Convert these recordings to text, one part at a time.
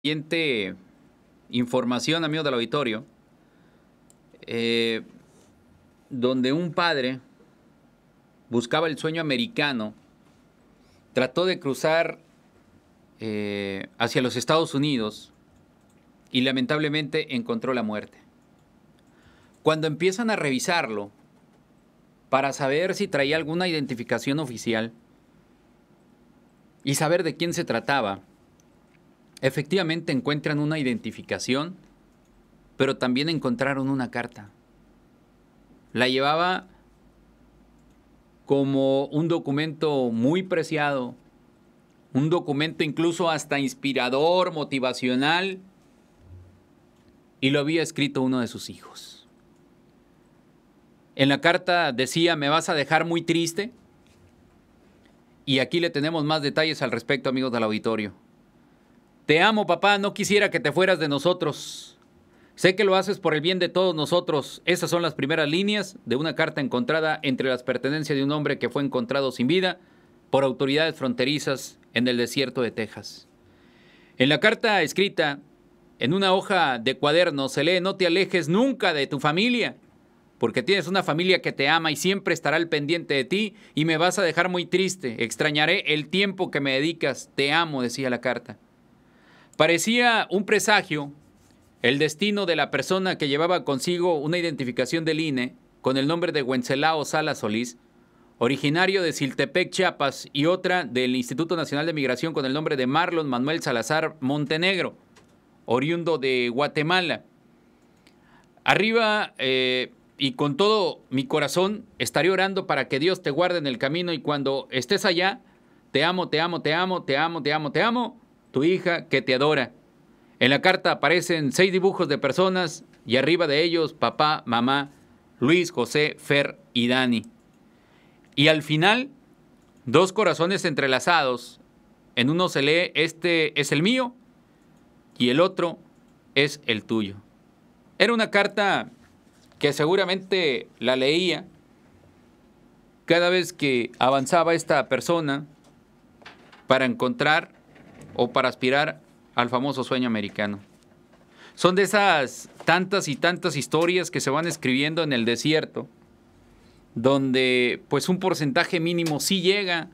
siguiente información, amigos del auditorio, eh, donde un padre buscaba el sueño americano, trató de cruzar eh, hacia los Estados Unidos y lamentablemente encontró la muerte. Cuando empiezan a revisarlo para saber si traía alguna identificación oficial y saber de quién se trataba, Efectivamente encuentran una identificación, pero también encontraron una carta. La llevaba como un documento muy preciado, un documento incluso hasta inspirador, motivacional, y lo había escrito uno de sus hijos. En la carta decía, me vas a dejar muy triste, y aquí le tenemos más detalles al respecto, amigos del auditorio. Te amo, papá, no quisiera que te fueras de nosotros. Sé que lo haces por el bien de todos nosotros. Esas son las primeras líneas de una carta encontrada entre las pertenencias de un hombre que fue encontrado sin vida por autoridades fronterizas en el desierto de Texas. En la carta escrita, en una hoja de cuaderno, se lee, no te alejes nunca de tu familia, porque tienes una familia que te ama y siempre estará al pendiente de ti y me vas a dejar muy triste. Extrañaré el tiempo que me dedicas. Te amo, decía la carta. Parecía un presagio el destino de la persona que llevaba consigo una identificación del INE con el nombre de Guencelao Sala Solís, originario de Siltepec, Chiapas, y otra del Instituto Nacional de Migración con el nombre de Marlon Manuel Salazar Montenegro, oriundo de Guatemala. Arriba, eh, y con todo mi corazón, estaré orando para que Dios te guarde en el camino y cuando estés allá, te amo, te amo, te amo, te amo, te amo, te amo tu hija, que te adora. En la carta aparecen seis dibujos de personas y arriba de ellos papá, mamá, Luis, José, Fer y Dani. Y al final, dos corazones entrelazados. En uno se lee, este es el mío y el otro es el tuyo. Era una carta que seguramente la leía cada vez que avanzaba esta persona para encontrar o para aspirar al famoso sueño americano. Son de esas tantas y tantas historias que se van escribiendo en el desierto, donde pues un porcentaje mínimo sí llega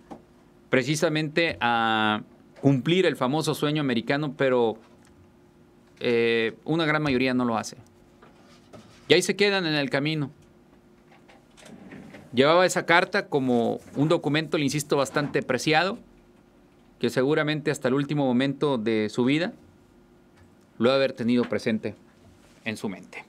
precisamente a cumplir el famoso sueño americano, pero eh, una gran mayoría no lo hace. Y ahí se quedan en el camino. Llevaba esa carta como un documento, le insisto, bastante preciado que seguramente hasta el último momento de su vida lo ha haber tenido presente en su mente.